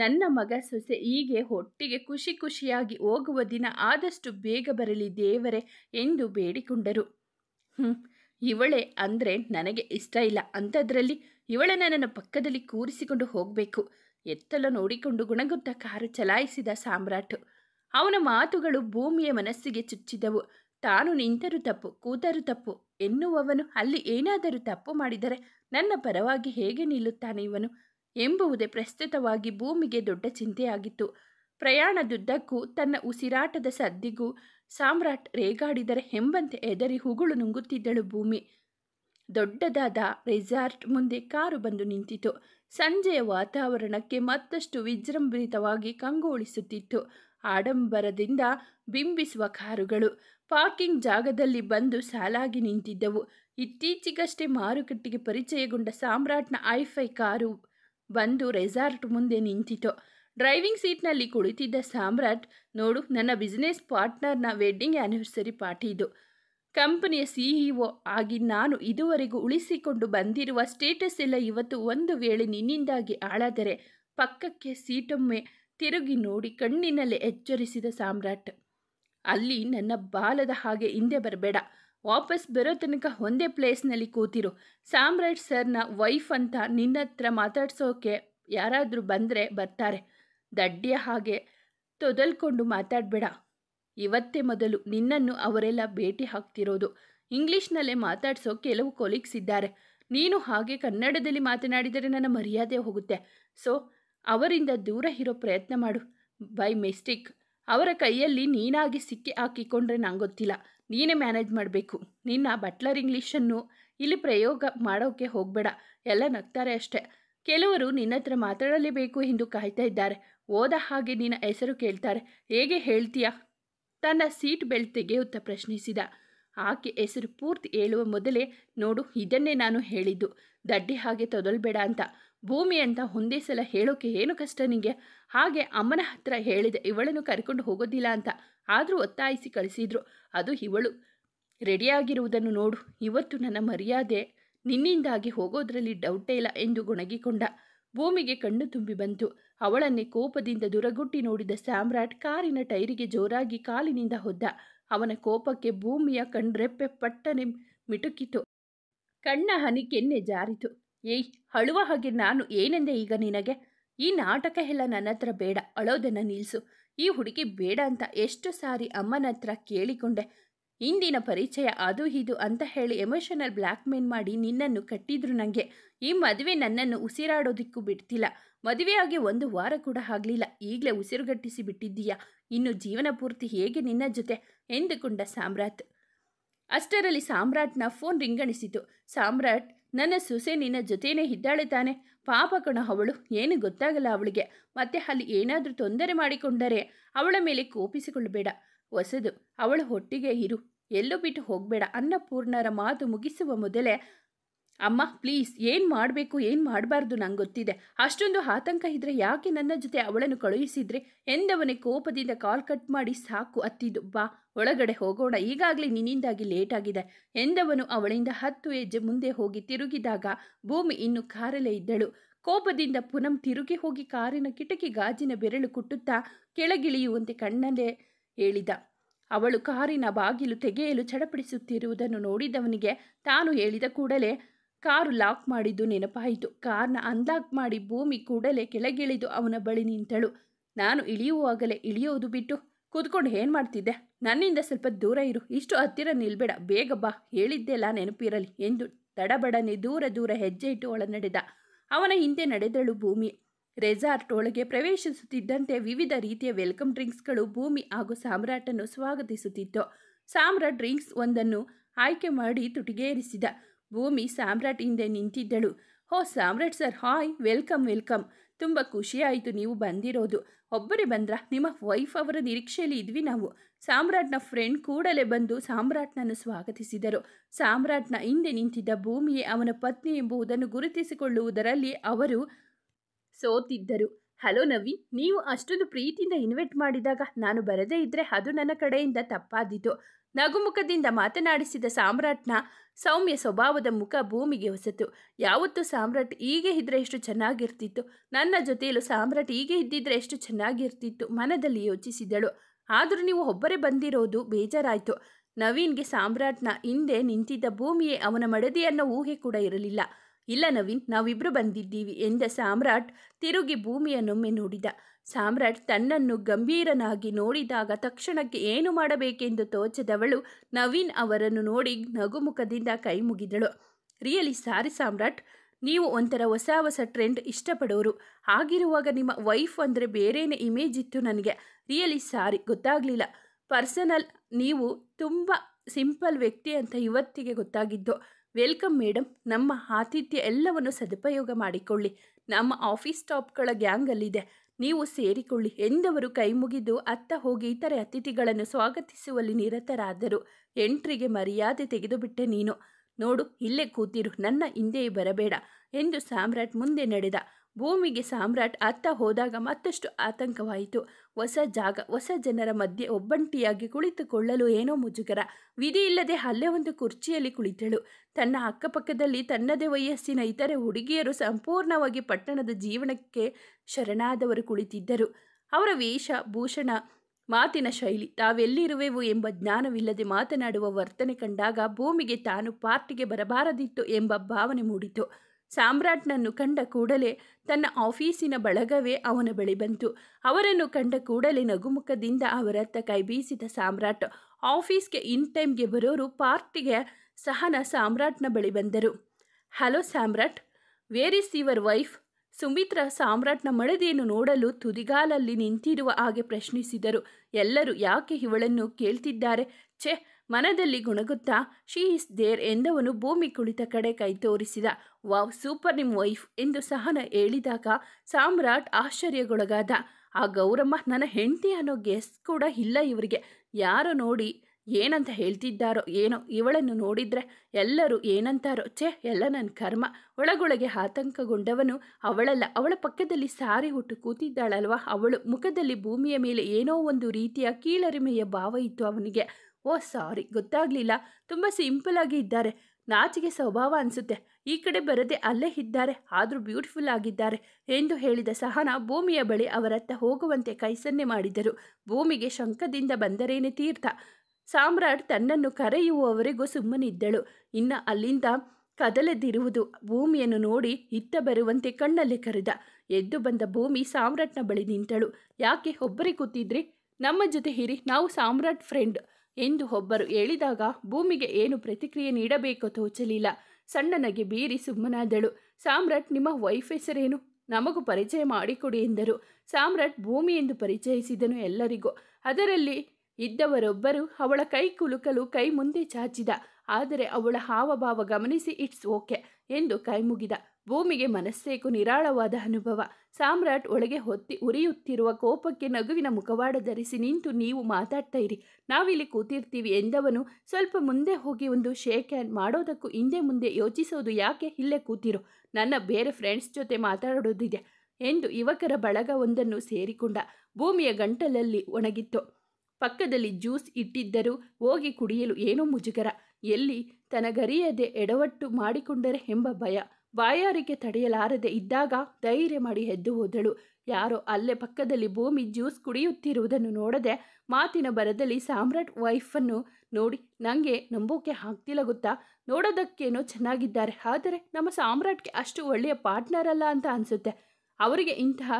ನನ್ನ ಮಗ ಸೊಸೆ ಹೀಗೆ ಹೊಟ್ಟಿಗೆ ಖುಷಿ ಖುಷಿಯಾಗಿ ಹೋಗುವ ದಿನ ಆದಷ್ಟು ಬೇಗ ಬರಲಿ ದೇವರೇ ಎಂದು ಬೇಡಿಕೊಂಡರು ಹ್ಞೂ ಇವಳೆ ಅಂದರೆ ನನಗೆ ಇಷ್ಟ ಇಲ್ಲ ಅಂಥದ್ರಲ್ಲಿ ಇವಳನ್ನ ನನ್ನ ಪಕ್ಕದಲ್ಲಿ ಕೂರಿಸಿಕೊಂಡು ಹೋಗಬೇಕು ಎತ್ತಲ ನೋಡಿಕೊಂಡು ಗುಣಗುತ್ತ ಕಾರು ಚಲಾಯಿಸಿದ ಸಾಮ್ರಾಟ್ ಅವನ ಮಾತುಗಳು ಭೂಮಿಯ ಮನಸ್ಸಿಗೆ ಚುಚ್ಚಿದವು ತಾನು ನಿಂತರೂ ತಪ್ಪು ಕೂತರು ತಪ್ಪು ಎನ್ನುವವನು ಅಲ್ಲಿ ಏನಾದರೂ ತಪ್ಪು ಮಾಡಿದರೆ ನನ್ನ ಪರವಾಗಿ ಹೇಗೆ ನಿಲ್ಲುತ್ತಾನೆ ಇವನು ಎಂಬುವುದೇ ಪ್ರಸ್ತುತವಾಗಿ ಭೂಮಿಗೆ ದೊಡ್ಡ ಚಿಂತೆಯಾಗಿತ್ತು ಪ್ರಯಾಣದುದ್ದಕ್ಕೂ ತನ್ನ ಉಸಿರಾಟದ ಸದ್ದಿಗೂ ಸಾಮ್ರಾಟ್ ರೇಗಾಡಿದರೆ ಹೆಂಬಂತೆ ಎದರಿ ಹುಗುಳು ನುಂಗುತ್ತಿದ್ದಳು ಭೂಮಿ ದೊಡ್ಡದಾದ ರೆಸಾರ್ಟ್ ಮುಂದೆ ಕಾರು ಬಂದು ನಿಂತಿತು ಸಂಜೆಯ ವಾತಾವರಣಕ್ಕೆ ಮತ್ತಷ್ಟು ವಿಜೃಂಭಿತವಾಗಿ ಕಂಗೊಳಿಸುತ್ತಿತ್ತು ಆಡಂಬರದಿಂದ ಬಿಂಬಿಸುವ ಕಾರುಗಳು ಪಾರ್ಕಿಂಗ್ ಜಾಗದಲ್ಲಿ ಬಂದು ಸಾಲಾಗಿ ನಿಂತಿದ್ದವು ಇತ್ತೀಚೆಗಷ್ಟೇ ಮಾರುಕಟ್ಟೆಗೆ ಪರಿಚಯಗೊಂಡ ಸಾಮ್ರಾಟ್ನ ಐಫೈ ಕಾರು ಬಂದು ರೆಸಾರ್ಟ್ ಮುಂದೆ ನಿಂತಿತು ಡ್ರೈವಿಂಗ್ ಸೀಟ್ನಲ್ಲಿ ಕುಳಿತಿದ್ದ ಸಾಮ್ರಾಟ್ ನೋಡು ನನ್ನ ಬಿಸ್ನೆಸ್ ಪಾರ್ಟ್ನರ್ನ ವೆಡ್ಡಿಂಗ್ ಆ್ಯನಿವರ್ಸರಿ ಪಾರ್ಟಿ ಇದು ಕಂಪನಿಯ ಸಿಇಒ ಆಗಿ ನಾನು ಇದುವರೆಗೂ ಉಳಿಸಿಕೊಂಡು ಬಂದಿರುವ ಸ್ಟೇಟಸ್ ಎಲ್ಲ ಇವತ್ತು ಒಂದು ವೇಳೆ ನಿನ್ನಿಂದಾಗಿ ಹಾಳಾದರೆ ಪಕ್ಕಕ್ಕೆ ಸೀಟೊಮ್ಮೆ ತಿರುಗಿ ನೋಡಿ ಕಣ್ಣಿನಲ್ಲೇ ಎಚ್ಚರಿಸಿದ ಸಾಮ್ರಾಟ್ ಅಲ್ಲಿ ನನ್ನ ಬಾಲದ ಹಾಗೆ ಹಿಂದೆ ಬರಬೇಡ ವಾಪಸ್ ಬರೋ ತನಕ ಒಂದೇ ಪ್ಲೇಸ್ನಲ್ಲಿ ಕೂತಿರು ಸಾಮ್ರಾಟ್ ಸರ್ನ ವೈಫ್ ಅಂತ ನಿನ್ನ ಹತ್ರ ಮಾತಾಡ್ಸೋಕೆ ಯಾರಾದರೂ ಬಂದರೆ ಬರ್ತಾರೆ ದಡ್ಡಿಯ ಹಾಗೆ ತೊದಲ್ಕೊಂಡು ಮಾತಾಡಬೇಡ ಇವತ್ತೇ ಮೊದಲು ನಿನ್ನನ್ನು ಅವರೆಲ್ಲ ಭೇಟಿ ಹಾಕ್ತಿರೋದು ಇಂಗ್ಲೀಷ್ನಲ್ಲೇ ಮಾತಾಡ್ಸೋ ಕೆಲವು ಕೊಲೀಗ್ಸ್ ಇದ್ದಾರೆ ನೀನು ಹಾಗೆ ಕನ್ನಡದಲ್ಲಿ ಮಾತನಾಡಿದರೆ ನನ್ನ ಮರ್ಯಾದೆ ಹೋಗುತ್ತೆ ಸೊ ಅವರಿಂದ ದೂರ ಇರೋ ಪ್ರಯತ್ನ ಮಾಡು ಬೈ ಮಿಸ್ಟೇಕ್ ಅವರ ಕೈಯಲ್ಲಿ ನೀನಾಗಿ ಸಿಕ್ಕಿ ಹಾಕಿಕೊಂಡ್ರೆ ಗೊತ್ತಿಲ್ಲ ನೀನೇ ಮ್ಯಾನೇಜ್ ಮಾಡಬೇಕು ನಿನ್ನ ಬಟ್ಲರ್ ಇಂಗ್ಲೀಷನ್ನು ಇಲ್ಲಿ ಪ್ರಯೋಗ ಮಾಡೋಕ್ಕೆ ಹೋಗಬೇಡ ಎಲ್ಲ ನಗ್ತಾರೆ ಅಷ್ಟೆ ಕೆಲವರು ನಿನ್ನ ಹತ್ರ ಮಾತಾಡಲೇಬೇಕು ಎಂದು ಕಾಯ್ತಾ ಇದ್ದಾರೆ ಓದ ಹಾಗೆ ನಿನ್ನ ಹೆಸರು ಕೇಳ್ತಾರೆ ಹೇಗೆ ಹೇಳ್ತೀಯಾ ತನ್ನ ಸೀಟ್ ಬೆಲ್ಟ್ ತೆಗೆಯುತ್ತ ಪ್ರಶ್ನಿಸಿದ ಆಕೆ ಹೆಸರು ಪೂರ್ತಿ ಹೇಳುವ ಮೊದಲೇ ನೋಡು ಇದನ್ನೇ ನಾನು ಹೇಳಿದ್ದು ದಡ್ಡಿ ಹಾಗೆ ತೊದಲ್ಬೇಡ ಅಂತ ಭೂಮಿ ಅಂತ ಒಂದೇ ಸಲ ಹೇಳೋಕೆ ಏನು ಕಷ್ಟ ನಿಂಗೆ ಹಾಗೆ ಅಮ್ಮನ ಹತ್ರ ಹೇಳಿದೆ ಇವಳನ್ನು ಕರ್ಕೊಂಡು ಹೋಗೋದಿಲ್ಲ ಅಂತ ಆದರೂ ಒತ್ತಾಯಿಸಿ ಕಳಿಸಿದ್ರು ಅದು ಇವಳು ರೆಡಿಯಾಗಿರುವುದನ್ನು ನೋಡು ಇವತ್ತು ನನ್ನ ಮರ್ಯಾದೆ ನಿನ್ನಿಂದಾಗಿ ಹೋಗೋದ್ರಲ್ಲಿ ಡೌಟೇ ಇಲ್ಲ ಎಂದು ಗೊಣಗಿಕೊಂಡ ಭೂಮಿಗೆ ಕಣ್ಣು ತುಂಬಿ ಬಂತು ಅವಳನ್ನೇ ಕೋಪದಿಂದ ದುರಗುಟ್ಟಿ ನೋಡಿದ ಸ್ಯಾಮ್ರಾಟ್ ಕಾರಿನ ಟೈರಿಗೆ ಜೋರಾಗಿ ಕಾಲಿನಿಂದ ಹೊದ್ದ ಅವನ ಕೋಪಕ್ಕೆ ಭೂಮಿಯ ಕಣ್ರೆಪ್ಪೆ ಪಟ್ಟನೆ ಮಿಟುಕಿತು ಕಣ್ಣ ಹನಿ ಕೆನ್ನೆ ಜಾರಿತು ಏಯ್ ಅಳುವ ಹಾಗೆ ನಾನು ಏನೆಂದೆ ಈಗ ನಿನಗೆ ಈ ನಾಟಕ ಎಲ್ಲ ನನ್ನ ಹತ್ರ ಬೇಡ ಅಳೋದನ್ನು ನಿಲ್ಲಿಸು ಈ ಹುಡುಗಿ ಬೇಡ ಅಂತ ಎಷ್ಟು ಸಾರಿ ಅಮ್ಮನ ಹತ್ರ ಕೇಳಿಕೊಂಡೆ ಇಂದಿನ ಪರಿಚಯ ಅದು ಇದು ಅಂತ ಹೇಳಿ ಎಮೋಷನಲ್ ಬ್ಲ್ಯಾಕ್ ಮೇಲ್ ಮಾಡಿ ನಿನ್ನನ್ನು ಕಟ್ಟಿದ್ರು ನನಗೆ ಈ ಮದುವೆ ನನ್ನನ್ನು ಉಸಿರಾಡೋದಿಕ್ಕೂ ಬಿಡ್ತಿಲ್ಲ ಮದುವೆಯಾಗಿ ಒಂದು ವಾರ ಕೂಡ ಆಗಲಿಲ್ಲ ಈಗಲೇ ಉಸಿರುಗಟ್ಟಿಸಿ ಬಿಟ್ಟಿದ್ದೀಯಾ ಇನ್ನು ಜೀವನ ಪೂರ್ತಿ ಹೇಗೆ ನಿನ್ನ ಜೊತೆ ಎಂದುಕೊಂಡ ಸಾಮ್ರಾಟ್ ಅಷ್ಟರಲ್ಲಿ ಸಾಮ್ರಾಟ್ನ ಫೋನ್ ರಿಂಗಣಿಸಿತು ಸಾಮ್ರಾಟ್ ನನ್ನ ಸೊಸೆ ನಿನ್ನ ಜೊತೆನೇ ಇದ್ದಾಳೆ ತಾನೆ ಪಾಪ ಕಣ ಅವಳು ಏನು ಗೊತ್ತಾಗಲ್ಲ ಅವಳಿಗೆ ಮತ್ತೆ ಅಲ್ಲಿ ಏನಾದರೂ ತೊಂದರೆ ಮಾಡಿಕೊಂಡರೆ ಅವಳ ಮೇಲೆ ಕೋಪಿಸಿಕೊಳ್ಳಬೇಡ ಹೊಸದು ಅವಳ ಹೊಟ್ಟಿಗೆ ಇರು ಎಲ್ಲೂ ಬಿಟ್ಟು ಹೋಗಬೇಡ ಅನ್ನಪೂರ್ಣರ ಮಾತು ಮುಗಿಸುವ ಮೊದಲೇ ಅಮ್ಮ ಪ್ಲೀಸ್ ಏನು ಮಾಡಬೇಕು ಏನು ಮಾಡಬಾರ್ದು ನಂಗೆ ಗೊತ್ತಿದೆ ಅಷ್ಟೊಂದು ಆತಂಕ ಇದ್ದರೆ ಯಾಕೆ ನನ್ನ ಜೊತೆ ಅವಳನ್ನು ಕಳುಹಿಸಿದ್ರೆ ಎಂದವನೇ ಕೋಪದಿಂದ ಕಾಲ್ ಕಟ್ ಮಾಡಿ ಸಾಕು ಅತ್ತಿದ್ದು ಬಾ ಒಳಗಡೆ ಹೋಗೋಣ ಈಗಾಗಲೇ ನಿನ್ನಿಂದಾಗಿ ಲೇಟ್ ಆಗಿದೆ ಎಂದವನು ಅವಳಿಂದ ಹತ್ತು ಹೆಜ್ಜೆ ಮುಂದೆ ಹೋಗಿ ತಿರುಗಿದಾಗ ಭೂಮಿ ಇನ್ನು ಕಾರಲೇ ಇದ್ದಳು ಕೋಪದಿಂದ ಪುನಂ ತಿರುಗಿ ಹೋಗಿ ಕಾರಿನ ಕಿಟಕಿ ಗಾಜಿನ ಬೆರಳು ಕುಟ್ಟುತ್ತಾ ಕೆಳಗಿಳಿಯುವಂತೆ ಕಣ್ಣಲ್ಲೇ ಹೇಳಿದ ಅವಳು ಕಾರಿನ ಬಾಗಿಲು ತೆಗೆಯಲು ಚಡಪಡಿಸುತ್ತಿರುವುದನ್ನು ನೋಡಿದವನಿಗೆ ತಾನು ಹೇಳಿದ ಕೂಡಲೇ ಕಾರು ಲಾಕ್ ಮಾಡಿದ್ದು ನೆನಪಾಯಿತು ಕಾರ್ನ ಅನ್ಲಾಕ್ ಮಾಡಿ ಭೂಮಿ ಕೂಡಲೇ ಕೆಳಗಿಳಿದು ಅವನ ಬಳಿ ನಿಂತಳು ನಾನು ಇಳಿಯುವಾಗಲೇ ಇಳಿಯೋದು ಬಿಟ್ಟು ಕೂತ್ಕೊಂಡು ಏನು ಮಾಡ್ತಿದ್ದೆ ನನ್ನಿಂದ ಸ್ವಲ್ಪ ದೂರ ಇರು ಇಷ್ಟು ಹತ್ತಿರ ನಿಲ್ಬೇಡ ಬೇಗ ಬಾ ಹೇಳಿದ್ದೆಲ್ಲ ನೆನಪಿರಲಿ ಎಂದು ತಡಬಡನೆ ದೂರ ದೂರ ಹೆಜ್ಜೆ ಇಟ್ಟು ಒಳ ನಡೆದ ಅವನ ಹಿಂದೆ ನಡೆದಳು ಭೂಮಿ ರೆಸಾರ್ಟ್ ಒಳಗೆ ಪ್ರವೇಶಿಸುತ್ತಿದ್ದಂತೆ ವಿವಿಧ ರೀತಿಯ ವೆಲ್ಕಮ್ ಡ್ರಿಂಕ್ಸ್ಗಳು ಭೂಮಿ ಹಾಗೂ ಸಾಮ್ರಾಟನ್ನು ಸ್ವಾಗತಿಸುತ್ತಿತ್ತು ಸಾಮ್ರಾಟ್ ಡ್ರಿಂಕ್ಸ್ ಒಂದನ್ನು ಆಯ್ಕೆ ಮಾಡಿ ತುಟಿಗೇರಿಸಿದ ಭೂಮಿ ಸಾಮ್ರಾಟ್ ಹಿಂದೆ ನಿಂತಿದ್ದಳು ಹೋ Samrat sir hi welcome welcome ತುಂಬ ಖುಷಿಯಾಯಿತು ನೀವು ಬಂದಿರೋದು ಒಬ್ಬರೇ ಬಂದ್ರ ನಿಮ್ಮ ವೈಫ್ ಅವರ ನಿರೀಕ್ಷೆಯಲ್ಲಿ ಇದ್ವಿ ನಾವು ಸಾಮ್ರಾಟ್ನ ಫ್ರೆಂಡ್ ಕೂಡಲೇ ಬಂದು ಸಾಮ್ರಾಟ್ನನ್ನು ಸ್ವಾಗತಿಸಿದರು ಸಾಮ್ರಾಟ್ನ ಹಿಂದೆ ನಿಂತಿದ್ದ ಭೂಮಿಯೇ ಅವನ ಪತ್ನಿ ಎಂಬುದನ್ನು ಗುರುತಿಸಿಕೊಳ್ಳುವುದರಲ್ಲಿ ಅವರು ಸೋತಿದ್ದರು ಹಲೋ ನವಿ ನೀವು ಅಷ್ಟೊಂದು ಪ್ರೀತಿಯಿಂದ ಇನ್ವೈಟ್ ಮಾಡಿದಾಗ ನಾನು ಬರದೇ ಇದ್ದರೆ ಅದು ನನ್ನ ಕಡೆಯಿಂದ ತಪ್ಪಾದೀತು ನಗುಮುಖದಿಂದ ಮಾತನಾಡಿಸಿದ ಸಾಮ್ರಾಟ್ನ ಸೌಮ್ಯ ಸ್ವಭಾವದ ಮುಖ ಭೂಮಿಗೆ ಹೊಸತು ಯಾವತ್ತೂ ಸಾಮ್ರಾಟ್ ಹೀಗೆ ಇದ್ದರೆ ಎಷ್ಟು ಚೆನ್ನಾಗಿರ್ತಿತ್ತು ನನ್ನ ಜೊತೆಯಲ್ಲೂ ಸಾಮ್ರಾಟ್ ಹೀಗೆ ಇದ್ದಿದ್ರೆ ಎಷ್ಟು ಚೆನ್ನಾಗಿರ್ತಿತ್ತು ಮನದಲ್ಲಿ ಯೋಚಿಸಿದಳು ಆದರೂ ನೀವು ಒಬ್ಬರೇ ಬಂದಿರೋದು ಬೇಜಾರಾಯಿತು ನವೀನ್ಗೆ ಸಾಮ್ರಾಟ್ನ ಹಿಂದೆ ನಿಂತಿದ್ದ ಭೂಮಿಯೇ ಅವನ ಮಡದಿ ಅನ್ನೋ ಊಹೆ ಕೂಡ ಇರಲಿಲ್ಲ ಇಲ್ಲ ನವೀನ್ ನಾವಿಬ್ರು ಬಂದಿದ್ದೀವಿ ಎಂದ ಸಾಮ್ರಾಟ್ ತಿರುಗಿ ಭೂಮಿಯನ್ನೊಮ್ಮೆ ನೋಡಿದ ಸಾಮ್ರಾಟ್ ತನ್ನನ್ನು ಗಂಭೀರನಾಗಿ ನೋಡಿದಾಗ ತಕ್ಷಣಕ್ಕೆ ಏನು ಮಾಡಬೇಕೆಂದು ತೋಚದವಳು ನವೀನ್ ಅವರನ್ನು ನೋಡಿ ನಗುಮುಖದಿಂದ ಕೈ ಮುಗಿದಳು ರಿಯಲಿ ಸಾರಿ ಸಾಮ್ರಾಟ್ ನೀವು ಒಂಥರ ಹೊಸ ಹೊಸ ಟ್ರೆಂಡ್ ಇಷ್ಟಪಡೋರು ಆಗಿರುವಾಗ ನಿಮ್ಮ ವೈಫ್ ಅಂದರೆ ಬೇರೆಯೇ ಇಮೇಜ್ ಇತ್ತು ನನಗೆ ರಿಯಲಿ ಸಾರಿ ಗೊತ್ತಾಗಲಿಲ್ಲ ಪರ್ಸನಲ್ ನೀವು ತುಂಬ ಸಿಂಪಲ್ ವ್ಯಕ್ತಿ ಅಂತ ಇವತ್ತಿಗೆ ಗೊತ್ತಾಗಿದ್ದು ವೆಲ್ಕಮ್ ಮೇಡಮ್ ನಮ್ಮ ಆತಿಥ್ಯ ಎಲ್ಲವನ್ನು ಸದುಪಯೋಗ ಮಾಡಿಕೊಳ್ಳಿ ನಮ್ಮ ಆಫೀಸ್ ಟಾಪ್ಗಳ ಗ್ಯಾಂಗಲ್ಲಿದೆ ನೀವು ಸೇರಿಕೊಳ್ಳಿ ಎಂದವರು ಕೈಮುಗಿದು ಅತ್ತ ಹೋಗಿ ಇತರೆ ಅತಿಥಿಗಳನ್ನು ಸ್ವಾಗತಿಸುವಲ್ಲಿ ನಿರತರಾದರು ಎಂಟ್ರಿಗೆ ಮರ್ಯಾದೆ ತೆಗೆದುಬಿಟ್ಟೆ ನೀನು ನೋಡು ಇಲ್ಲೇ ಕೂತಿರು ನನ್ನ ಹಿಂದೆಯೇ ಬರಬೇಡ ಎಂದು ಸಾಮ್ರಾಟ್ ಮುಂದೆ ನಡೆದ ಭೂಮಿಗೆ ಸಾಮ್ರಾಟ್ ಅತ್ತ ಹೋದಾಗ ಮತ್ತಷ್ಟು ಆತಂಕವಾಯಿತು ಹೊಸ ಜಾಗ ಹೊಸ ಜನರ ಮಧ್ಯೆ ಒಬ್ಬಂಟಿಯಾಗಿ ಕುಳಿತುಕೊಳ್ಳಲು ಏನೋ ಮುಜುಗರ ವಿಧಿ ಇಲ್ಲದೆ ಅಲ್ಲೇ ಒಂದು ಕುರ್ಚಿಯಲ್ಲಿ ಕುಳಿತಳು ತನ್ನ ಅಕ್ಕಪಕ್ಕದಲ್ಲಿ ತನ್ನದೇ ವಯಸ್ಸಿನ ಇತರೆ ಹುಡುಗಿಯರು ಸಂಪೂರ್ಣವಾಗಿ ಪಟ್ಟಣದ ಜೀವನಕ್ಕೆ ಶರಣಾದವರು ಕುಳಿತಿದ್ದರು ಅವರ ವೇಷ ಭೂಷಣ ಮಾತಿನ ಶೈಲಿ ತಾವೆಲ್ಲಿರುವೆವು ಎಂಬ ಜ್ಞಾನವಿಲ್ಲದೆ ಮಾತನಾಡುವ ವರ್ತನೆ ಕಂಡಾಗ ಭೂಮಿಗೆ ತಾನು ಪಾರ್ಟಿಗೆ ಬರಬಾರದಿತ್ತು ಎಂಬ ಭಾವನೆ ಮೂಡಿತು ಸಾಮ್ರಾಟ್ನನ್ನು ಕಂಡ ಕೂಡಲೇ ತನ್ನ ಆಫೀಸಿನ ಬಳಗವೇ ಅವನ ಬಳಿ ಬಂತು ಅವರನ್ನು ಕಂಡ ಕೂಡಲೇ ನಗುಮುಖದಿಂದ ಅವರತ್ತ ಕೈ ಬೀಸಿದ ಸಾಮ್ರಾಟ್ ಆಫೀಸ್ಗೆ ಇನ್ ಟೈಮ್ಗೆ ಬರೋರು ಪಾರ್ಟಿಗೆ ಸಹನ ಸಾಮ್ರಾಟ್ನ ಬಳಿ ಬಂದರು hello Samrat where is your wife Sumitra ಸಾಮ್ರಾಟ್ನ ಮಳದಿಯನ್ನು ನೋಡಲು ತುದಿಗಾಲಲ್ಲಿ ನಿಂತಿರುವ ಹಾಗೆ ಪ್ರಶ್ನಿಸಿದರು ಎಲ್ಲರೂ ಯಾಕೆ ಇವಳನ್ನು ಕೇಳ್ತಿದ್ದಾರೆ ಛೇ ಮನದಲ್ಲಿ ಗುಣಗುತ್ತಾ ಶೀ ಇಸ್ ದೇರ್ ಎಂದವನು ಭೂಮಿ ಕುಳಿತ ಕಡೆ ಕೈ ತೋರಿಸಿದ ವಾವ್ ಸೂಪರ್ ನಿಮ್ ವೈಫ್ ಎಂದು ಸಹನ ಹೇಳಿದಾಗ ಸಾಮ್ರಾಟ್ ಆಶ್ಚರ್ಯಗೊಳಗಾದ ಆ ಗೌರಮ್ಮ ನನ್ನ ಹೆಂಡತಿ ಅನ್ನೋ ಗೆಸ್ ಕೂಡ ಇಲ್ಲ ಇವರಿಗೆ ಯಾರೋ ನೋಡಿ ಏನಂತ ಹೇಳ್ತಿದ್ದಾರೋ ಏನೋ ಇವಳನ್ನು ನೋಡಿದರೆ ಎಲ್ಲರೂ ಏನಂತಾರೋ ಛೇ ಎಲ್ಲ ನನ್ನ ಕರ್ಮ ಒಳಗೊಳಗೆ ಆತಂಕಗೊಂಡವನು ಅವಳಲ್ಲ ಅವಳ ಪಕ್ಕದಲ್ಲಿ ಸಾರಿ ಹುಟ್ಟು ಕೂತಿದ್ದಾಳಲ್ವ ಅವಳು ಮುಖದಲ್ಲಿ ಭೂಮಿಯ ಮೇಲೆ ಏನೋ ಒಂದು ರೀತಿಯ ಕೀಳರಿಮೆಯ ಭಾವ ಇತ್ತು ಅವನಿಗೆ ಓ ಸಾರಿ ಗೊತ್ತಾಗಲಿಲ್ಲ ತುಂಬ ಆಗಿ ಇದ್ದಾರೆ ನಾಚಿಗೆ ಸ್ವಭಾವ ಅನಿಸುತ್ತೆ ಈ ಕಡೆ ಬರದೆ ಅಲ್ಲೇ ಇದ್ದಾರೆ ಆದರೂ ಬ್ಯೂಟಿಫುಲ್ ಆಗಿದ್ದಾರೆ ಎಂದು ಹೇಳಿದ ಸಹನ ಭೂಮಿಯ ಬಳಿ ಅವರತ್ತ ಹೋಗುವಂತೆ ಕೈಸನ್ನೆ ಮಾಡಿದರು ಭೂಮಿಗೆ ಶಂಕದಿಂದ ಬಂದರೇನೆ ತೀರ್ಥ ಸಾಮ್ರಾಟ್ ತನ್ನನ್ನು ಕರೆಯುವವರೆಗೂ ಸುಮ್ಮನಿದ್ದಳು ಇನ್ನು ಅಲ್ಲಿಂದ ಕದಲೆದಿರುವುದು ಭೂಮಿಯನ್ನು ನೋಡಿ ಇತ್ತ ಬರುವಂತೆ ಕಣ್ಣಲ್ಲಿ ಕರೆದ ಎದ್ದು ಬಂದ ಭೂಮಿ ಸಾಮ್ರಾಟ್ನ ಬಳಿ ನಿಂತಳು ಯಾಕೆ ಒಬ್ಬರೇ ಕೂತಿದ್ರಿ ನಮ್ಮ ಜೊತೆ ಹಿರಿ ನಾವು ಸಾಮ್ರಾಟ್ ಫ್ರೆಂಡ್ ಎಂದು ಒಬ್ಬರು ಹೇಳಿದಾಗ ಭೂಮಿಗೆ ಏನು ಪ್ರತಿಕ್ರಿಯೆ ನೀಡಬೇಕೋ ತೋಚಲಿಲ್ಲ ಸಣ್ಣನಗೆ ಬೀರಿ ಸುಮ್ಮನಾದಳು ಸಾಮ್ರಾಟ್ ನಿಮ್ಮ ವೈಫ್ ಹೆಸರೇನು ನಮಗೂ ಪರಿಚಯ ಮಾಡಿಕೊಡಿ ಎಂದರು ಸಾಮ್ರಾಟ್ ಭೂಮಿ ಎಂದು ಪರಿಚಯಿಸಿದನು ಎಲ್ಲರಿಗೂ ಅದರಲ್ಲಿ ಇದ್ದವರೊಬ್ಬರು ಅವಳ ಕೈ ಕುಲುಕಲು ಕೈ ಮುಂದೆ ಚಾಚಿದ ಆದರೆ ಅವಳ ಹಾವಭಾವ ಗಮನಿಸಿ ಇಟ್ಸ್ ಓಕೆ ಎಂದು ಕೈ ಮುಗಿದ ಭೂಮಿಗೆ ಮನಸ್ಸೇಕು ನಿರಾಳವಾದ ಅನುಭವ ಸಾಮ್ರಾಟ್ ಒಳಗೆ ಹೊತ್ತಿ ಉರಿಯುತ್ತಿರುವ ಕೋಪಕ್ಕೆ ನಗುವಿನ ಮುಖವಾಡ ಧರಿಸಿ ನಿಂತು ನೀವು ಮಾತಾಡ್ತಾ ಇರಿ ನಾವಿಲ್ಲಿ ಕೂತಿರ್ತೀವಿ ಎಂದವನು ಸ್ವಲ್ಪ ಮುಂದೆ ಹೋಗಿ ಒಂದು ಶೇಕ್ ಹ್ಯಾಂಡ್ ಮಾಡೋದಕ್ಕೂ ಹಿಂದೆ ಮುಂದೆ ಯೋಚಿಸೋದು ಯಾಕೆ ಇಲ್ಲೇ ಕೂತಿರೋ ನನ್ನ ಬೇರೆ ಫ್ರೆಂಡ್ಸ್ ಜೊತೆ ಮಾತಾಡೋದಿದೆ ಎಂದು ಯುವಕರ ಬಳಗ ಒಂದನ್ನು ಸೇರಿಕೊಂಡ ಭೂಮಿಯ ಗಂಟಲಲ್ಲಿ ಒಣಗಿತ್ತು ಪಕ್ಕದಲ್ಲಿ ಜ್ಯೂಸ್ ಇಟ್ಟಿದ್ದರೂ ಹೋಗಿ ಕುಡಿಯಲು ಏನೋ ಮುಜುಗರ ಎಲ್ಲಿ ತನಗರಿಯದೆ ಎಡವಟ್ಟು ಮಾಡಿಕೊಂಡರೆ ಎಂಬ ಭಯ ಬಾಯಾರಿಕೆ ತಡೆಯಲಾರದೆ ಇದ್ದಾಗ ಧೈರ್ಯ ಮಾಡಿ ಎದ್ದು ಹೋದಳು ಯಾರೋ ಅಲ್ಲೇ ಪಕ್ಕದಲ್ಲಿ ಭೂಮಿ ಜ್ಯೂಸ್ ಕುಡಿಯುತ್ತಿರುವುದನ್ನು ನೋಡದೆ ಮಾತಿನ ಬರದಲ್ಲಿ ಸಾಮ್ರಾಟ್ ವೈಫನ್ನು ನೋಡಿ ನನಗೆ ನಂಬೋಕೆ ಹಾಕ್ತಿಲ್ಲ ಗೊತ್ತಾ ನೋಡೋದಕ್ಕೇನೋ ಚೆನ್ನಾಗಿದ್ದಾರೆ ಆದರೆ ನಮ್ಮ ಸಾಮ್ರಾಟ್ಗೆ ಅಷ್ಟು ಒಳ್ಳೆಯ ಪಾರ್ಟ್ನರ್ ಅಲ್ಲ ಅಂತ ಅನಿಸುತ್ತೆ ಅವರಿಗೆ ಇಂತಹ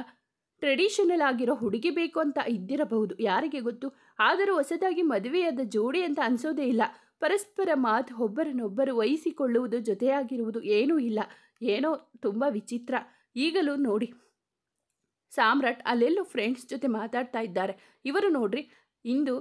ಟ್ರೆಡಿಷನಲ್ ಆಗಿರೋ ಹುಡುಗಿ ಬೇಕು ಅಂತ ಇದ್ದಿರಬಹುದು ಯಾರಿಗೆ ಗೊತ್ತು ಆದರೂ ಹೊಸದಾಗಿ ಮದುವೆಯಾದ ಜೋಡಿ ಅಂತ ಅನಿಸೋದೇ ಇಲ್ಲ ಪರಸ್ಪರ ಮಾತು ಒಬ್ಬರನ್ನೊಬ್ಬರು ವಹಿಸಿಕೊಳ್ಳುವುದು ಜೊತೆಯಾಗಿರುವುದು ಏನೂ ಇಲ್ಲ ಏನೋ ತುಂಬ ವಿಚಿತ್ರ ಈಗಲೂ ನೋಡಿ ಸಾಮ್ರಾಟ್ ಅಲ್ಲೆಲ್ಲೋ ಫ್ರೆಂಡ್ಸ್ ಜೊತೆ ಮಾತಾಡ್ತಾ ಇದ್ದಾರೆ ಇವರು ನೋಡ್ರಿ ಇಂದು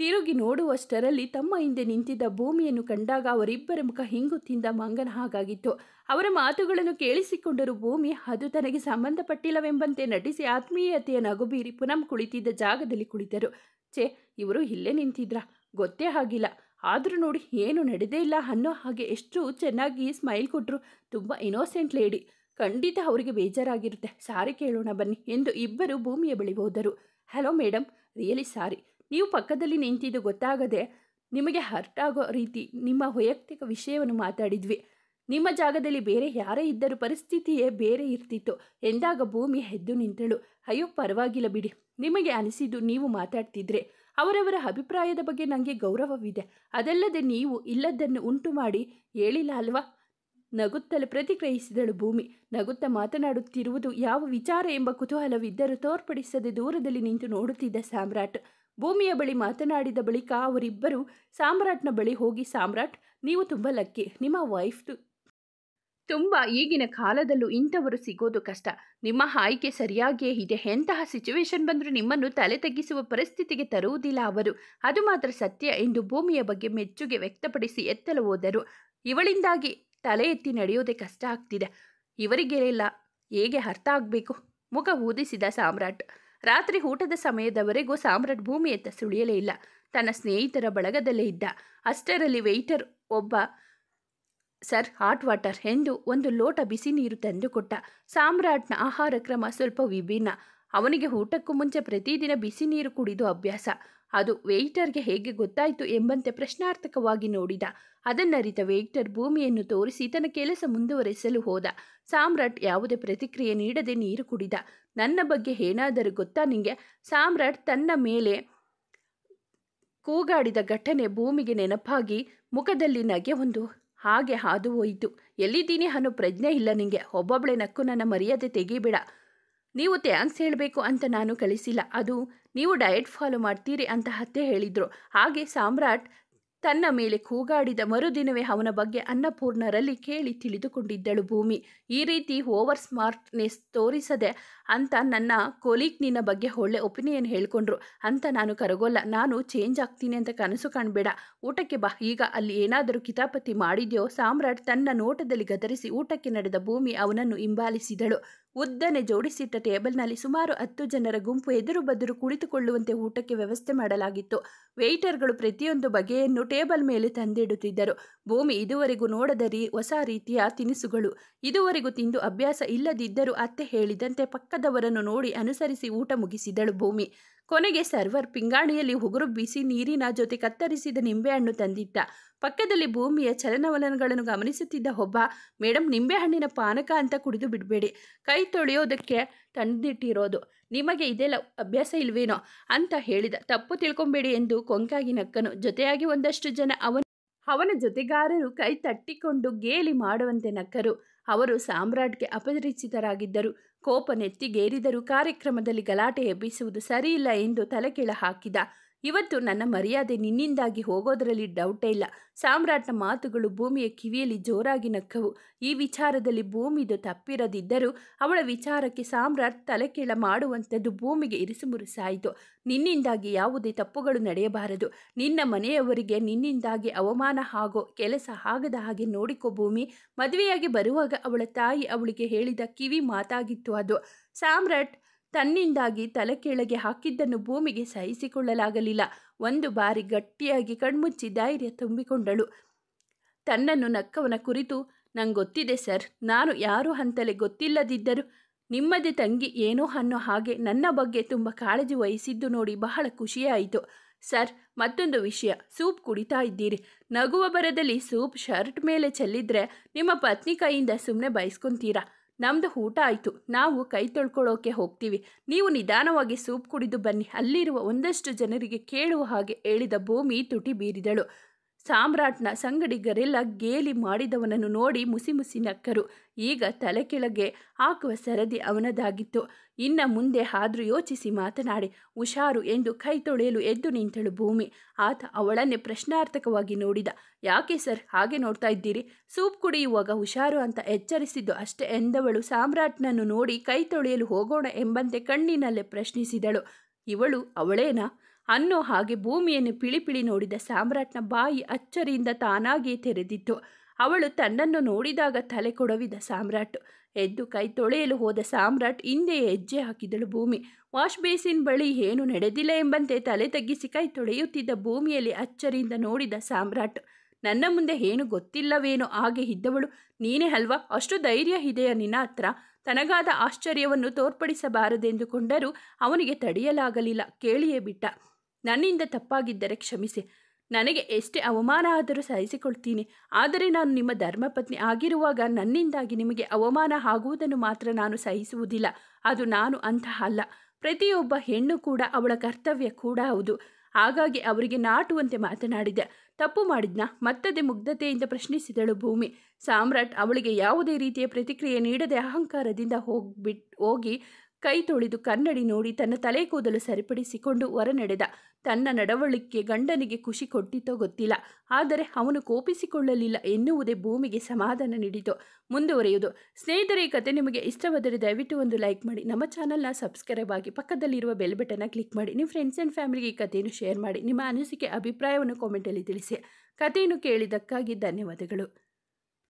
ತಿರುಗಿ ನೋಡುವಷ್ಟರಲ್ಲಿ ತಮ್ಮ ಹಿಂದೆ ನಿಂತಿದ್ದ ಭೂಮಿಯನ್ನು ಕಂಡಾಗ ಅವರಿಬ್ಬರ ಮುಖ ಹಿಂಗು ತಿಂದ ಮಂಗನ ಹಾಗಾಗಿತ್ತು ಅವರ ಮಾತುಗಳನ್ನು ಕೇಳಿಸಿಕೊಂಡರೂ ಭೂಮಿ ಅದು ತನಗೆ ಸಂಬಂಧಪಟ್ಟಿಲ್ಲವೆಂಬಂತೆ ನಟಿಸಿ ಆತ್ಮೀಯತೆಯ ನಗುಬೀರಿ ಪುನಃ ಕುಳಿತಿದ್ದ ಜಾಗದಲ್ಲಿ ಕುಳಿತರು ಛೇ ಇವರು ಇಲ್ಲೇ ನಿಂತಿದ್ರ ಗೊತ್ತೇ ಆಗಿಲ್ಲ ಆದರೂ ನೋಡಿ ಏನು ನಡೆದೇ ಇಲ್ಲ ಅನ್ನೋ ಹಾಗೆ ಎಷ್ಟು ಚೆನ್ನಾಗಿ ಸ್ಮೈಲ್ ಕೊಟ್ಟರು ತುಂಬ ಇನೋಸೆಂಟ್ ಲೇಡಿ ಖಂಡಿತ ಅವರಿಗೆ ಬೇಜಾರಾಗಿರುತ್ತೆ ಸಾರಿ ಕೇಳೋಣ ಬನ್ನಿ ಎಂದು ಇಬ್ಬರು ಭೂಮಿಯ ಬಳಿ ಹೋದರು ಹಲೋ ಮೇಡಮ್ ರಿಯಲಿ ಸಾರಿ ನೀವು ಪಕ್ಕದಲ್ಲಿ ನಿಂತಿದ್ದು ಗೊತ್ತಾಗದೆ ನಿಮಗೆ ಹರ್ಟ್ ಆಗೋ ರೀತಿ ನಿಮ್ಮ ವೈಯಕ್ತಿಕ ವಿಷಯವನ್ನು ಮಾತಾಡಿದ್ವಿ ನಿಮ್ಮ ಜಾಗದಲ್ಲಿ ಬೇರೆ ಯಾರೇ ಇದ್ದರೂ ಪರಿಸ್ಥಿತಿಯೇ ಬೇರೆ ಇರ್ತಿತ್ತು ಎಂದಾಗ ಭೂಮಿ ಎದ್ದು ನಿಂತಳು ಅಯ್ಯೋ ಪರವಾಗಿಲ್ಲ ಬಿಡಿ ನಿಮಗೆ ಅನಿಸಿದ್ದು ನೀವು ಮಾತಾಡ್ತಿದ್ರೆ ಅವರವರ ಅಭಿಪ್ರಾಯದ ಬಗ್ಗೆ ನನಗೆ ಗೌರವವಿದೆ ಅದಲ್ಲದೆ ನೀವು ಇಲ್ಲದನ್ನು ಉಂಟು ಮಾಡಿ ಹೇಳಿಲ್ಲ ಅಲ್ವಾ ನಗುತ್ತಲು ಪ್ರತಿಕ್ರಿಯಿಸಿದಳು ಭೂಮಿ ನಗುತ್ತಾ ಮಾತನಾಡುತ್ತಿರುವುದು ಯಾವ ವಿಚಾರ ಎಂಬ ಕುತೂಹಲವಿದ್ದರೂ ತೋರ್ಪಡಿಸದೆ ದೂರದಲ್ಲಿ ನಿಂತು ನೋಡುತ್ತಿದ್ದ ಸಾಮ್ರಾಟ್ ಭೂಮಿಯ ಬಳಿ ಮಾತನಾಡಿದ ಬಳಿಕ ಅವರಿಬ್ಬರು ಸಾಮ್ರಾಟ್ನ ಬಳಿ ಹೋಗಿ ಸಾಮ್ರಾಟ್ ನೀವು ತುಂಬ ಲಕ್ಕಿ ನಿಮ್ಮ ವೈಫ್ದು ತುಂಬ ಈಗಿನ ಕಾಲದಲ್ಲೂ ಇಂಥವರು ಸಿಗೋದು ಕಷ್ಟ ನಿಮ್ಮ ಆಯ್ಕೆ ಸರಿಯಾಗಿಯೇ ಇದೆ ಎಂತಹ ಸಿಚುವೇಶನ್ ಬಂದರೂ ನಿಮ್ಮನ್ನು ತಲೆ ತಗ್ಗಿಸುವ ಪರಿಸ್ಥಿತಿಗೆ ತರುವುದಿಲ್ಲ ಅವರು ಅದು ಮಾತ್ರ ಸತ್ಯ ಎಂದು ಭೂಮಿಯ ಬಗ್ಗೆ ಮೆಚ್ಚುಗೆ ವ್ಯಕ್ತಪಡಿಸಿ ಎತ್ತಲು ಹೋದರು ಇವಳಿಂದಾಗಿ ತಲೆ ಎತ್ತಿ ನಡೆಯೋದೇ ಕಷ್ಟ ಆಗ್ತಿದೆ ಇವರಿಗೆಲ್ಲ ಹೇಗೆ ಅರ್ಥ ಆಗಬೇಕು ಮುಖ ಊದಿಸಿದ ಸಾಮ್ರಾಟ್ ರಾತ್ರಿ ಊಟದ ಸಮಯದವರೆಗೂ ಸಾಮ್ರಾಟ್ ಭೂಮಿಯತ್ತ ಸುಳಿಯಲೇ ಇಲ್ಲ ತನ್ನ ಸ್ನೇಹಿತರ ಬಳಗದಲ್ಲೇ ಇದ್ದ ಅಷ್ಟರಲ್ಲಿ ವೆಯ್ಟರ್ ಒಬ್ಬ ಸರ್ ಹಾಟ್ ವಾಟರ್ ಎಂದು ಒಂದು ಲೋಟ ಬಿಸಿ ನೀರು ತಂದುಕೊಟ್ಟ ಸಾಮ್ರಾಟ್ನ ಆಹಾರ ಕ್ರಮ ಸ್ವಲ್ಪ ವಿಭಿನ್ನ ಅವನಿಗೆ ಊಟಕ್ಕೂ ಮುಂಚೆ ಪ್ರತಿದಿನ ಬಿಸಿ ನೀರು ಕುಡಿದು ಅಭ್ಯಾಸ ಅದು ವೇಯ್ಟರ್ಗೆ ಹೇಗೆ ಗೊತ್ತಾಯಿತು ಎಂಬಂತೆ ಪ್ರಶ್ನಾರ್ಥಕವಾಗಿ ನೋಡಿದ ಅದನ್ನರಿತ ವೆಯ್ಟರ್ ಭೂಮಿಯನ್ನು ತೋರಿಸಿ ತನ್ನ ಕೆಲಸ ಮುಂದುವರೆಸಲು ಹೋದ ಸಾಮ್ರಾಟ್ ಯಾವುದೇ ಪ್ರತಿಕ್ರಿಯೆ ನೀಡದೆ ನೀರು ಕುಡಿದ ನನ್ನ ಬಗ್ಗೆ ಏನಾದರೂ ಗೊತ್ತಾ ನಿಂಗೆ ಸಾಮ್ರಾಟ್ ತನ್ನ ಮೇಲೆ ಕೂಗಾಡಿದ ಘಟನೆ ಭೂಮಿಗೆ ನೆನಪಾಗಿ ಮುಖದಲ್ಲಿ ನಗೆ ಒಂದು ಹಾಗೆ ಹಾದು ಹೋಯಿತು ಎಲ್ಲಿದ್ದೀನಿ ಅನ್ನೋ ಪ್ರಜ್ಞೆ ಇಲ್ಲ ನಿಂಗೆ ಒಬ್ಬೊಬ್ಳೆ ನಕ್ಕು ನನ್ನ ಮರ್ಯಾದೆ ತೆಗಿಬೇಡ ನೀವು ಥ್ಯಾಂಕ್ಸ್ ಹೇಳಬೇಕು ಅಂತ ನಾನು ಕಳಿಸಿಲ್ಲ ಅದು ನೀವು ಡಯಟ್ ಫಾಲೋ ಮಾಡ್ತೀರಿ ಅಂತ ಅತ್ತೆ ಹೇಳಿದರು ಹಾಗೆ ಸಾಮ್ರಾಟ್ ತನ್ನ ಮೇಲೆ ಕೂಗಾಡಿದ ಮರುದಿನವೇ ಅವನ ಬಗ್ಗೆ ಅನ್ನಪೂರ್ಣರಲ್ಲಿ ಕೇಳಿ ತಿಳಿದುಕೊಂಡಿದ್ದಳು ಭೂಮಿ ಈ ರೀತಿ ಓವರ್ ಸ್ಮಾರ್ಟ್ನೆಸ್ ತೋರಿಸದೆ ಅಂತ ನನ್ನ ಕೊಲೀಗ್ ನಿನ್ನ ಬಗ್ಗೆ ಒಳ್ಳೆ ಒಪಿನಿಯನ್ ಹೇಳ್ಕೊಂಡ್ರು ಅಂತ ನಾನು ಕರಗೋಲ್ಲ ನಾನು ಚೇಂಜ್ ಆಗ್ತೀನಿ ಅಂತ ಕನಸು ಕಾಣಬೇಡ ಊಟಕ್ಕೆ ಬಾ ಈಗ ಅಲ್ಲಿ ಏನಾದರೂ ಕಿತಾಪತಿ ಮಾಡಿದೆಯೋ ಸಾಮ್ರಾಟ್ ತನ್ನ ನೋಟದಲ್ಲಿ ಗದರಿಸಿ ಊಟಕ್ಕೆ ನಡೆದ ಭೂಮಿ ಅವನನ್ನು ಹಿಂಬಾಲಿಸಿದಳು ಉದ್ದನೆ ಜೋಡಿಸಿಟ್ಟ ಟೇಬಲ್ನಲ್ಲಿ ಸುಮಾರು ಹತ್ತು ಜನರ ಗುಂಪು ಎದುರು ಬದುರು ಕುಳಿತುಕೊಳ್ಳುವಂತೆ ಊಟಕ್ಕೆ ವ್ಯವಸ್ಥೆ ಮಾಡಲಾಗಿತ್ತು ವೇಟರ್ಗಳು ಪ್ರತಿಯೊಂದು ಬಗೆಯನ್ನು ಟೇಬಲ್ ಮೇಲೆ ತಂದಿಡುತ್ತಿದ್ದರು ಭೂಮಿ ಇದುವರೆಗೂ ನೋಡದ ಹೊಸ ರೀತಿಯ ತಿನಿಸುಗಳು ಇದುವರೆಗೂ ತಿಂದು ಅಭ್ಯಾಸ ಇಲ್ಲದಿದ್ದರೂ ಅತ್ತೆ ಹೇಳಿದಂತೆ ಪಕ್ಕದವರನ್ನು ನೋಡಿ ಅನುಸರಿಸಿ ಊಟ ಮುಗಿಸಿದಳು ಭೂಮಿ ಕೊನೆಗೆ ಸರ್ವರ್ ಪಿಂಗಾಣಿಯಲ್ಲಿ ಉಗುರು ಬಿಸಿ ನೀರಿನ ಜೊತೆ ಕತ್ತರಿಸಿದ ನಿಂಬೆಹಣ್ಣು ತಂದಿದ್ದ ಪಕ್ಕದಲ್ಲಿ ಭೂಮಿಯ ಚಲನವಲನಗಳನ್ನು ಗಮನಿಸುತ್ತಿದ್ದ ಒಬ್ಬ ಮೇಡಮ್ ನಿಂಬೆಹಣ್ಣಿನ ಪಾನಕ ಅಂತ ಕುಡಿದು ಬಿಡಬೇಡಿ ಕೈ ತೊಳೆಯೋದಕ್ಕೆ ತಂದಿಟ್ಟಿರೋದು ನಿಮಗೆ ಇದೆಲ್ಲ ಅಭ್ಯಾಸ ಇಲ್ವೇನೋ ಅಂತ ಹೇಳಿದ ತಪ್ಪು ತಿಳ್ಕೊಂಬೇಡಿ ಎಂದು ಕೊಂಕಾಗಿ ನಕ್ಕನು ಜೊತೆಯಾಗಿ ಒಂದಷ್ಟು ಜನ ಅವನ ಅವನ ಜೊತೆಗಾರರು ಕೈ ತಟ್ಟಿಕೊಂಡು ಗೇಲಿ ಮಾಡುವಂತೆ ನಕ್ಕರು ಅವರು ಸಾಮ್ರಾಟ್ಗೆ ಅಪರಿಚಿತರಾಗಿದ್ದರು ಕೋಪ ನೆತ್ತಿಗೇರಿದರೂ ಕಾರ್ಯಕ್ರಮದಲ್ಲಿ ಗಲಾಟೆ ಎಬ್ಬಿಸುವುದು ಸರಿಯಿಲ್ಲ ಎಂದು ತಲೆಕೆಳ ಹಾಕಿದ ಇವತ್ತು ನನ್ನ ಮರ್ಯಾದೆ ನಿನ್ನಿಂದಾಗಿ ಹೋಗೋದರಲ್ಲಿ ಡೌಟೇ ಇಲ್ಲ ಸಾಮ್ರಾಟ್ನ ಮಾತುಗಳು ಭೂಮಿಯ ಕಿವಿಯಲ್ಲಿ ಜೋರಾಗಿ ನಕ್ಕವು ಈ ವಿಚಾರದಲ್ಲಿ ಭೂಮಿದು ತಪ್ಪಿರದಿದ್ದರೂ ಅವಳ ವಿಚಾರಕ್ಕೆ ಸಾಮ್ರಾಟ್ ತಲೆಕೀಳ ಮಾಡುವಂಥದ್ದು ಭೂಮಿಗೆ ಇರಿಸುಮುರುಸಾಯಿತು ನಿನ್ನಿಂದಾಗಿ ಯಾವುದೇ ತಪ್ಪುಗಳು ನಡೆಯಬಾರದು ನಿನ್ನ ಮನೆಯವರಿಗೆ ನಿನ್ನಿಂದಾಗಿ ಅವಮಾನ ಹಾಗೋ ಕೆಲಸ ಆಗದ ಹಾಗೆ ನೋಡಿಕೋ ಭೂಮಿ ಮದುವೆಯಾಗಿ ಬರುವಾಗ ಅವಳ ತಾಯಿ ಅವಳಿಗೆ ಹೇಳಿದ ಕಿವಿ ಮಾತಾಗಿತ್ತು ಅದು ಸಾಮ್ರಾಟ್ ತನ್ನಿಂದಾಗಿ ತಲೆ ಕೆಳಗೆ ಹಾಕಿದ್ದನ್ನು ಭೂಮಿಗೆ ಸಹಿಸಿಕೊಳ್ಳಲಾಗಲಿಲ್ಲ ಒಂದು ಬಾರಿ ಗಟ್ಟಿಯಾಗಿ ಕಣ್ಮುಚ್ಚಿ ಧೈರ್ಯ ತುಂಬಿಕೊಂಡಳು ತನ್ನನ್ನು ನಕ್ಕವನ ಕುರಿತು ನಂಗೊತ್ತಿದೆ ಸರ್ ನಾನು ಯಾರು ಅಂತಲೇ ಗೊತ್ತಿಲ್ಲದಿದ್ದರೂ ನಿಮ್ಮದೇ ತಂಗಿ ಏನೋ ಅನ್ನೋ ಹಾಗೆ ನನ್ನ ಬಗ್ಗೆ ತುಂಬ ಕಾಳಜಿ ವಹಿಸಿದ್ದು ನೋಡಿ ಬಹಳ ಖುಷಿಯಾಯಿತು ಸರ್ ಮತ್ತೊಂದು ವಿಷಯ ಸೂಪ್ ಕುಡಿತಾ ಇದ್ದೀರಿ ನಗುವ ಬರದಲ್ಲಿ ಸೂಪ್ ಶರ್ಟ್ ಮೇಲೆ ಚೆಲ್ಲಿದ್ರೆ ನಿಮ್ಮ ಪತ್ನಿ ಕೈಯಿಂದ ಸುಮ್ಮನೆ ಬಯಸ್ಕೊಂತೀರಾ ನಮ್ದು ಊಟ ಆಯಿತು ನಾವು ಕೈ ತೊಳ್ಕೊಳ್ಳೋಕೆ ಹೋಗ್ತೀವಿ ನೀವು ನಿಧಾನವಾಗಿ ಸೂಪ್ ಕುಡಿದು ಬನ್ನಿ ಅಲ್ಲಿರುವ ಒಂದಷ್ಟು ಜನರಿಗೆ ಕೇಳುವ ಹಾಗೆ ಹೇಳಿದ ಭೂಮಿ ತುಟಿ ಬೀರಿದಳು ಸಾಮ್ರಾಟ್ನ ಸಂಗಡಿಗರೆಲ್ಲ ಗೇಲಿ ಮಾಡಿದವನನ್ನು ನೋಡಿ ಮುಸಿ ಮುಸಿ ನಕ್ಕರು ಈಗ ತಲೆ ಕೆಳಗೆ ಹಾಕುವ ಸರದಿ ಅವನದಾಗಿತ್ತು ಇನ್ನು ಮುಂದೆ ಆದರೂ ಯೋಚಿಸಿ ಮಾತನಾಡಿ ಹುಷಾರು ಎಂದು ಕೈ ತೊಳೆಯಲು ಎದ್ದು ನಿಂತಳು ಭೂಮಿ ಆತ ಅವಳನ್ನೇ ಪ್ರಶ್ನಾರ್ಥಕವಾಗಿ ನೋಡಿದ ಯಾಕೆ ಸರ್ ಹಾಗೆ ನೋಡ್ತಾ ಇದ್ದೀರಿ ಸೂಪ್ ಕುಡಿಯುವಾಗ ಹುಷಾರು ಅಂತ ಎಚ್ಚರಿಸಿದ್ದು ಅಷ್ಟೇ ಎಂದವಳು ಸಾಮ್ರಾಟ್ನನ್ನು ನೋಡಿ ಕೈ ತೊಳೆಯಲು ಹೋಗೋಣ ಎಂಬಂತೆ ಕಣ್ಣಿನಲ್ಲೇ ಪ್ರಶ್ನಿಸಿದಳು ಇವಳು ಅವಳೇನಾ ಅನ್ನೋ ಹಾಗೆ ಭೂಮಿಯನ್ನು ಪಿಳಿಪಿಳಿ ನೋಡಿದ ಸಾಮ್ರಾಟ್ನ ಬಾಯಿ ಅಚ್ಚರಿಯಿಂದ ತಾನಾಗಿಯೇ ತೆರೆದಿತ್ತು ಅವಳು ತನ್ನನ್ನು ನೋಡಿದಾಗ ತಲೆ ಕೊಡವಿದ ಸಾಮ್ರಾಟ್ ಎದ್ದು ಕೈ ತೊಳೆಯಲು ಹೋದ ಸಾಮ್ರಾಟ್ ಹಿಂದೆಯೇ ಹೆಜ್ಜೆ ಹಾಕಿದಳು ಭೂಮಿ ವಾಶ್ ಬೇಸಿನ್ ಬಳಿ ಏನು ನಡೆದಿಲ್ಲ ಎಂಬಂತೆ ತಲೆ ತಗ್ಗಿಸಿ ಕೈ ತೊಳೆಯುತ್ತಿದ್ದ ಭೂಮಿಯಲ್ಲಿ ಅಚ್ಚರಿಯಿಂದ ನೋಡಿದ ಸಾಮ್ರಾಟ್ ನನ್ನ ಮುಂದೆ ಏನು ಗೊತ್ತಿಲ್ಲವೇನೋ ಹಾಗೆ ಇದ್ದವಳು ನೀನೇ ಅಲ್ವಾ ಅಷ್ಟು ಧೈರ್ಯ ಇದೆಯ ನಿನ್ನ ಹತ್ರ ತನಗಾದ ಆಶ್ಚರ್ಯವನ್ನು ತೋರ್ಪಡಿಸಬಾರದೆಂದುಕೊಂಡರೂ ಅವನಿಗೆ ತಡೆಯಲಾಗಲಿಲ್ಲ ಕೇಳಿಯೇ ಬಿಟ್ಟ ನನ್ನಿಂದ ತಪ್ಪಾಗಿದ್ದರೆ ಕ್ಷಮಿಸಿ ನನಗೆ ಎಷ್ಟೇ ಅವಮಾನ ಆದರೂ ಸಹಿಸಿಕೊಳ್ತೀನಿ ಆದರೆ ನಾನು ನಿಮ್ಮ ಧರ್ಮಪತ್ನಿ ಆಗಿರುವಾಗ ನನ್ನಿಂದಾಗಿ ನಿಮಗೆ ಅವಮಾನ ಆಗುವುದನ್ನು ಮಾತ್ರ ನಾನು ಸಹಿಸುವುದಿಲ್ಲ ಅದು ನಾನು ಅಂತಹ ಅಲ್ಲ ಪ್ರತಿಯೊಬ್ಬ ಹೆಣ್ಣು ಕೂಡ ಅವಳ ಕರ್ತವ್ಯ ಕೂಡ ಹೌದು ಹಾಗಾಗಿ ಅವರಿಗೆ ನಾಟುವಂತೆ ಮಾತನಾಡಿದೆ ತಪ್ಪು ಮಾಡಿದ್ನ ಮತ್ತದೇ ಮುಗ್ಧತೆಯಿಂದ ಪ್ರಶ್ನಿಸಿದಳು ಭೂಮಿ ಸಾಮ್ರಾಟ್ ಅವಳಿಗೆ ಯಾವುದೇ ರೀತಿಯ ಪ್ರತಿಕ್ರಿಯೆ ನೀಡದೆ ಅಹಂಕಾರದಿಂದ ಹೋಗ್ಬಿಟ್ ಹೋಗಿ ಕೈ ತೊಳೆದು ಕನ್ನಡಿ ನೋಡಿ ತನ್ನ ತಲೆ ಕೂದಲು ಸರಿಪಡಿಸಿಕೊಂಡು ನಡೆದ ತನ್ನ ನಡವಳಿಕೆ ಗಂಡನಿಗೆ ಖುಷಿ ಕೊಟ್ಟಿತೋ ಗೊತ್ತಿಲ್ಲ ಆದರೆ ಅವನು ಕೋಪಿಸಿಕೊಳ್ಳಲಿಲ್ಲ ಎನ್ನುವುದೇ ಭೂಮಿಗೆ ಸಮಾಧಾನ ನೀಡಿತು ಮುಂದುವರೆಯುವುದು ಸ್ನೇಹಿತರೆ ಈ ಕತೆ ನಿಮಗೆ ಇಷ್ಟವಾದರೆ ದಯವಿಟ್ಟು ಒಂದು ಲೈಕ್ ಮಾಡಿ ನಮ್ಮ ಚಾನಲ್ನ ಸಬ್ಸ್ಕ್ರೈಬ್ ಆಗಿ ಪಕ್ಕದಲ್ಲಿರುವ ಬೆಲ್ ಬಟನ್ನ ಕ್ಲಿಕ್ ಮಾಡಿ ನಿಮ್ಮ ಫ್ರೆಂಡ್ಸ್ ಆ್ಯಂಡ್ ಫ್ಯಾಮಿಲಿಗೆ ಈ ಕಥೆಯನ್ನು ಶೇರ್ ಮಾಡಿ ನಿಮ್ಮ ಅನಿಸಿಕೆ ಅಭಿಪ್ರಾಯವನ್ನು ಕಾಮೆಂಟಲ್ಲಿ ತಿಳಿಸಿ ಕಥೆಯನ್ನು ಕೇಳಿದ್ದಕ್ಕಾಗಿ ಧನ್ಯವಾದಗಳು